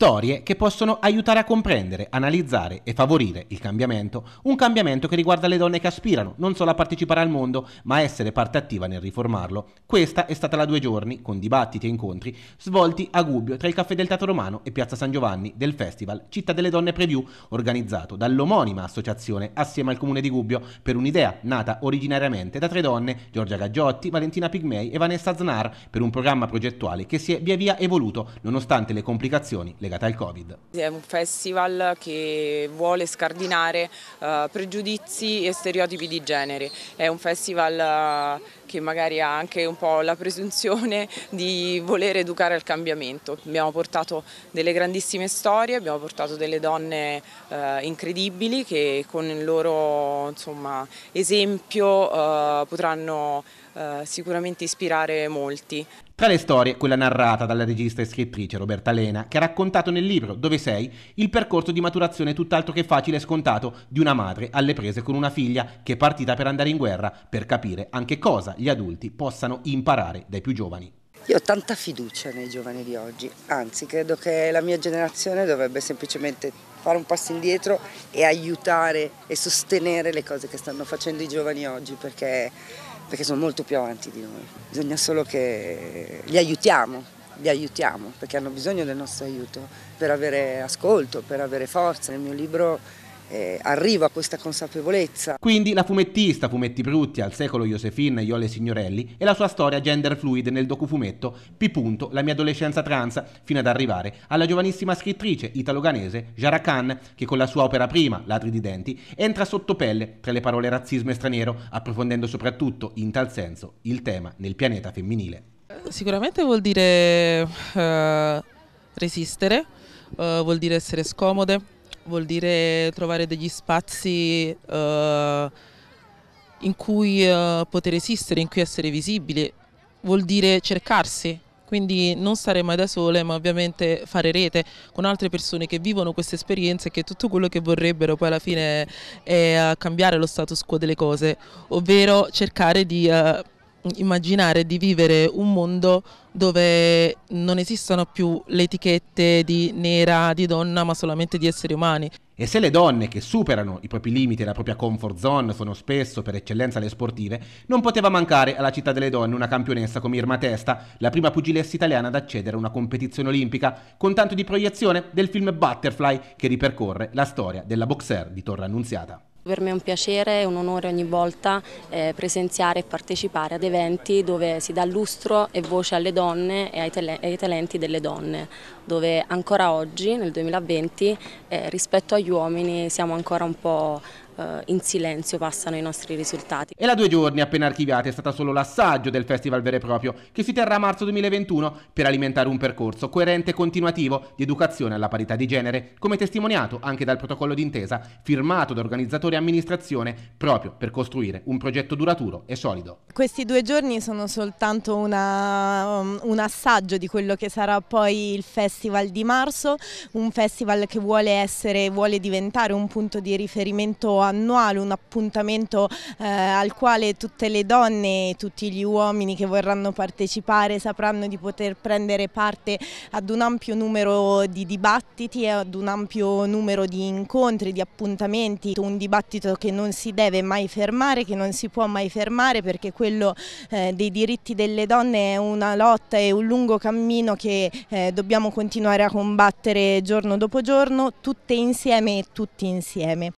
Storie che possono aiutare a comprendere, analizzare e favorire il cambiamento, un cambiamento che riguarda le donne che aspirano non solo a partecipare al mondo, ma a essere parte attiva nel riformarlo. Questa è stata la due giorni, con dibattiti e incontri, svolti a Gubbio tra il Caffè del Teatro Romano e Piazza San Giovanni del Festival Città delle Donne Preview, organizzato dall'omonima associazione assieme al Comune di Gubbio per un'idea nata originariamente da tre donne, Giorgia Gaggiotti, Valentina Pigmei e Vanessa Znar, per un programma progettuale che si è via via evoluto nonostante le complicazioni legate legata al Covid. È un festival che vuole scardinare uh, pregiudizi e stereotipi di genere, è un festival uh, che magari ha anche un po' la presunzione di voler educare al cambiamento. Abbiamo portato delle grandissime storie, abbiamo portato delle donne eh, incredibili che con il loro insomma, esempio eh, potranno eh, sicuramente ispirare molti. Tra le storie, quella narrata dalla regista e scrittrice Roberta Lena, che ha raccontato nel libro Dove sei il percorso di maturazione tutt'altro che facile e scontato di una madre alle prese con una figlia che è partita per andare in guerra per capire anche cosa gli adulti possano imparare dai più giovani. Io ho tanta fiducia nei giovani di oggi, anzi credo che la mia generazione dovrebbe semplicemente fare un passo indietro e aiutare e sostenere le cose che stanno facendo i giovani oggi perché, perché sono molto più avanti di noi. Bisogna solo che li aiutiamo, li aiutiamo perché hanno bisogno del nostro aiuto per avere ascolto, per avere forza. Nel mio libro eh, arrivo a questa consapevolezza. Quindi la fumettista Fumetti Brutti al secolo Josefina Iole Signorelli e la sua storia gender fluid nel docufumetto P. La mia adolescenza trans fino ad arrivare alla giovanissima scrittrice italo-ganese Jara Khan che con la sua opera prima, Ladri di denti, entra sotto pelle tra le parole razzismo e straniero approfondendo soprattutto in tal senso il tema nel pianeta femminile. Sicuramente vuol dire uh, resistere, uh, vuol dire essere scomode, vuol dire trovare degli spazi eh, in cui eh, poter esistere, in cui essere visibili, vuol dire cercarsi, quindi non stare mai da sole ma ovviamente fare rete con altre persone che vivono queste esperienze e che tutto quello che vorrebbero poi alla fine è eh, cambiare lo status quo delle cose, ovvero cercare di... Eh, immaginare di vivere un mondo dove non esistono più le etichette di nera, di donna, ma solamente di esseri umani. E se le donne che superano i propri limiti e la propria comfort zone sono spesso per eccellenza le sportive, non poteva mancare alla città delle donne una campionessa come Irma Testa, la prima pugilessa italiana ad accedere a una competizione olimpica, con tanto di proiezione del film Butterfly che ripercorre la storia della boxer di Torre Annunziata. Per me è un piacere e un onore ogni volta eh, presenziare e partecipare ad eventi dove si dà lustro e voce alle donne e ai, ai talenti delle donne, dove ancora oggi, nel 2020, eh, rispetto agli uomini siamo ancora un po' Eh, in silenzio passano i nostri risultati. E la due giorni appena archiviata è stata solo l'assaggio del festival vero e proprio che si terrà a marzo 2021 per alimentare un percorso coerente e continuativo di educazione alla parità di genere, come testimoniato anche dal protocollo d'intesa firmato da organizzatori e amministrazione proprio per costruire un progetto duraturo e solido. Questi due giorni sono soltanto una, um, un assaggio di quello che sarà poi il festival di marzo, un festival che vuole essere, vuole diventare un punto di riferimento a annuale, un appuntamento eh, al quale tutte le donne e tutti gli uomini che vorranno partecipare sapranno di poter prendere parte ad un ampio numero di dibattiti e ad un ampio numero di incontri, di appuntamenti, un dibattito che non si deve mai fermare, che non si può mai fermare perché quello eh, dei diritti delle donne è una lotta e un lungo cammino che eh, dobbiamo continuare a combattere giorno dopo giorno, tutte insieme e tutti insieme.